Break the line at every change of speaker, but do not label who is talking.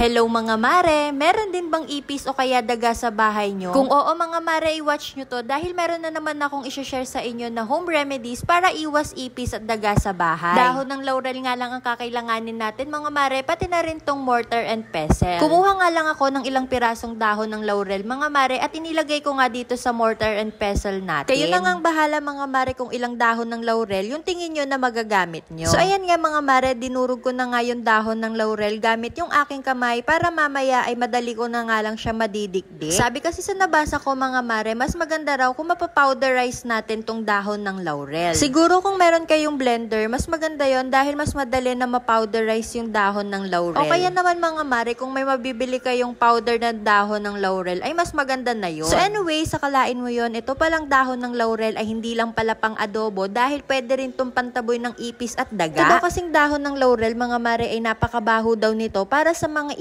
Hello mga mare, meron din bang ipis o kaya daga sa bahay nyo? Kung oo mga mare, i-watch nyo to dahil meron na naman akong isha-share sa inyo na home remedies para iwas ipis at daga sa bahay. Dahon ng laurel nga lang ang kakailanganin natin mga mare, pati na rin tong mortar and pestle. Kumuha nga lang ako ng ilang pirasong dahon ng laurel mga mare at inilagay ko nga dito sa mortar and pestle natin. Kayo na ang bahala mga mare kung ilang dahon ng laurel yung tingin nyo na magagamit nyo. So ayan nga mga mare, dinurog ko na nga yung dahon ng laurel gamit yung aking kamay kamay para mamaya ay madali ko na nga lang siya madidikdik. Sabi kasi sa nabasa ko mga mare, mas maganda raw kung mapapowderize natin tong dahon ng laurel. Siguro kung meron kayong blender, mas maganda yon dahil mas madali na mapowderize yung dahon ng laurel. O kaya naman mga mare, kung may mabibili kayong powder na dahon ng laurel, ay mas maganda na yon. So anyway, sakalain mo yon. Ito palang dahon ng laurel ay hindi lang pala pang adobo dahil pwede rin tong pantaboy
ng ipis at daga. Ito diba daw kasing dahon ng laurel mga mare ay napakabaho daw nito para sa mga